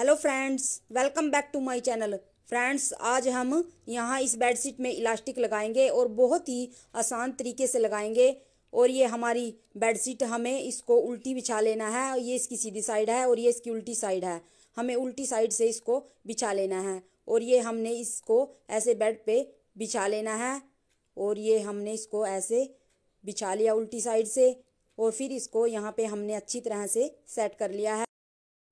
hello friends welcome back to my channel friends आज हम यहाँ इस बेडशीट में इलास्टिक लगाएंगे और बहुत ही आसान तरीके से लगाएंगे और ये हमारी बेडशीट हमें इसको उल्टी बिछा लेना है ये इसकी सीधी साइड है और ये इसकी उल्टी साइड है हमें उल्टी साइड से इसको बिछा लेना है और ये हमने इसको ऐसे बेड पर बिछा लेना है और ये हमने इसको ऐसे बिछा लिया उल्टी साइड से और फिर इसको यहाँ पर हमने अच्छी तरह से सेट कर लिया है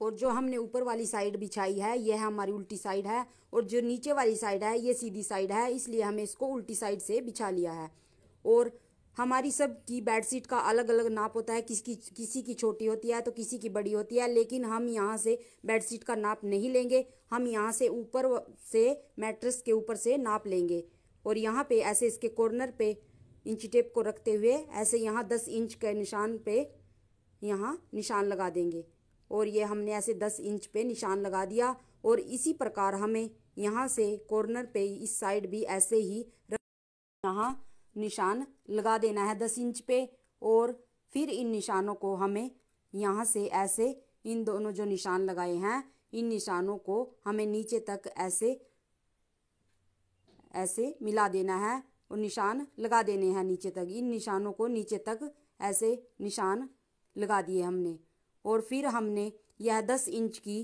और जो हमने ऊपर वाली साइड बिछाई है यह हमारी उल्टी साइड है और जो नीचे वाली साइड है ये सीधी साइड है इसलिए हमें इसको उल्टी साइड से बिछा लिया है और हमारी सब की बेड शीट का अलग अलग नाप होता है किसकी किसी की छोटी होती है तो किसी की बड़ी होती है लेकिन हम यहाँ से बेड शीट का नाप नहीं लेंगे हम यहाँ से ऊपर से मैट्रेस के ऊपर से नाप लेंगे और यहाँ पे ऐसे इसके कॉर्नर पे इंच टेप को रखते हुए ऐसे यहाँ दस इंच के निशान पे यहाँ निशान लगा देंगे और ये हमने ऐसे 10 इंच पे निशान लगा दिया और इसी प्रकार हमें यहाँ से कॉर्नर पे इस साइड भी ऐसे ही यहाँ निशान लगा देना है 10 इंच पे और फिर इन निशानों को हमें यहाँ से ऐसे इन दोनों जो निशान लगाए हैं इन निशानों को हमें नीचे तक ऐसे ऐसे मिला देना है और निशान लगा देने हैं नीचे तक इन निशानों को नीचे तक ऐसे निशान लगा दिए हमने और फिर हमने यह दस इंच की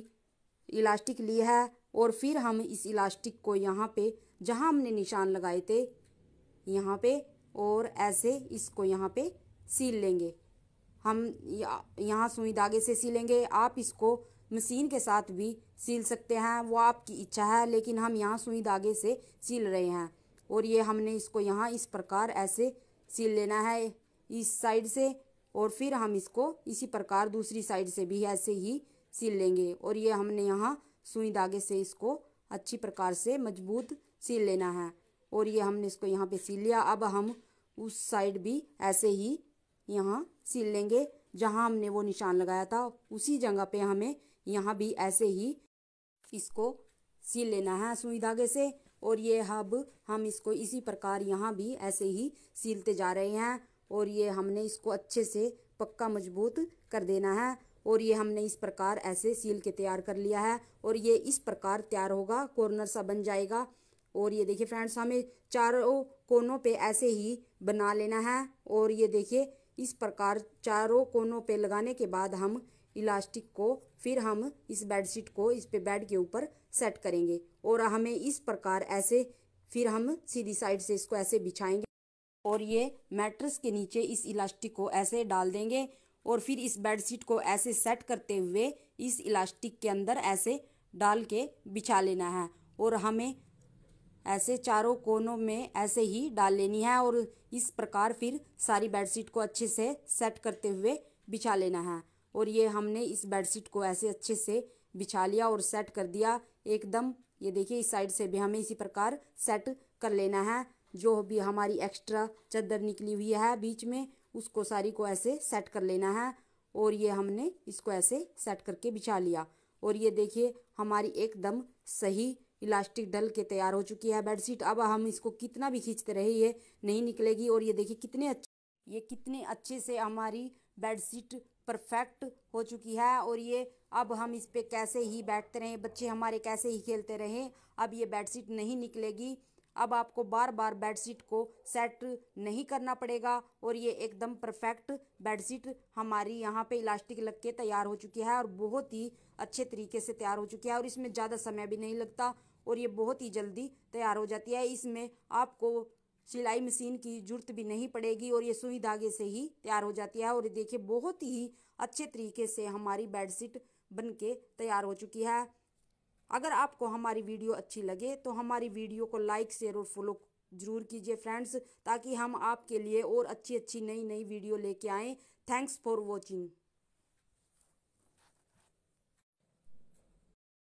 इलास्टिक ली है और फिर हम इस इलास्टिक को यहाँ पे जहाँ हमने निशान लगाए थे यहाँ पे और ऐसे इसको यहाँ पे सील लेंगे हम यहाँ सुई धागे से सिलेंगे आप इसको मशीन के साथ भी सिल सकते हैं वो आपकी इच्छा है लेकिन हम यहाँ सुई धागे से सिल रहे हैं और ये हमने इसको यहाँ इस प्रकार ऐसे सिल लेना है इस साइड से और फिर हम इसको इसी प्रकार दूसरी साइड से भी ऐसे ही सिल लेंगे और ये हमने यहाँ सुई धागे से इसको अच्छी प्रकार से मजबूत सिल लेना है और ये हमने इसको यहाँ पे सिल लिया अब हम उस साइड भी ऐसे ही यहाँ सिल लेंगे जहाँ हमने वो निशान लगाया था उसी जगह पे हमें यहाँ भी ऐसे ही इसको सिल लेना है सुई धागे से और ये अब हम इसको इसी प्रकार यहाँ भी ऐसे ही सिलते जा रहे हैं और ये हमने इसको अच्छे से पक्का मजबूत कर देना है और ये हमने इस प्रकार ऐसे सील के तैयार कर लिया है और ये इस प्रकार तैयार होगा कॉर्नर सा बन जाएगा और ये देखिए फ्रेंड्स हमें चारों कोनों पे ऐसे ही बना लेना है और ये देखिए इस प्रकार चारों कोनों पे लगाने के बाद हम इलास्टिक को फिर हम इस बेडशीट को इस पे बेड के ऊपर सेट करेंगे और हमें इस प्रकार ऐसे फिर हम सीधी साइड से इसको ऐसे बिछाएंगे और ये मैट्रेस के नीचे इस इलास्टिक को ऐसे डाल देंगे और फिर इस बेडशीट को ऐसे सेट करते हुए इस इलास्टिक के अंदर ऐसे डाल के बिछा लेना है और हमें ऐसे चारों कोनों में ऐसे ही डाल लेनी है और इस प्रकार फिर सारी बेडशीट को अच्छे से सेट करते हुए बिछा लेना है और ये हमने इस बेडशीट को ऐसे अच्छे से बिछा लिया और सेट कर दिया एकदम ये देखिए इस साइड से भी हमें इसी प्रकार सेट कर लेना है जो भी हमारी एक्स्ट्रा चद्दर निकली हुई है बीच में उसको सारी को ऐसे सेट कर लेना है और ये हमने इसको ऐसे सेट करके बिछा लिया और ये देखिए हमारी एकदम सही इलास्टिक डल के तैयार हो चुकी है बेडशीट अब हम इसको कितना भी खींचते रहे ये नहीं निकलेगी और ये देखिए कितने अच्छे ये कितने अच्छे से हमारी बेडशीट परफेक्ट हो चुकी है और ये अब हम इस पर कैसे ही बैठते रहें बच्चे हमारे कैसे ही खेलते रहें अब ये बेडशीट नहीं निकलेगी अब आपको बार बार बेडशीट को सेट नहीं करना पड़ेगा और ये एकदम परफेक्ट बेडशीट हमारी यहाँ पे इलास्टिक लग के तैयार हो चुकी है और बहुत ही अच्छे तरीके से तैयार हो चुकी है और इसमें ज़्यादा समय भी नहीं लगता और ये बहुत ही जल्दी तैयार हो जाती है इसमें आपको सिलाई मशीन की जरूरत भी नहीं पड़ेगी और ये सुई धागे से ही तैयार हो जाती है और देखिए बहुत ही अच्छे तरीके से हमारी बेडशीट बन के तैयार हो चुकी है अगर आपको हमारी वीडियो अच्छी लगे तो हमारी वीडियो को लाइक शेयर और फॉलो ज़रूर कीजिए फ्रेंड्स ताकि हम आपके लिए और अच्छी अच्छी नई नई वीडियो लेके आएँ थैंक्स फॉर वॉचिंग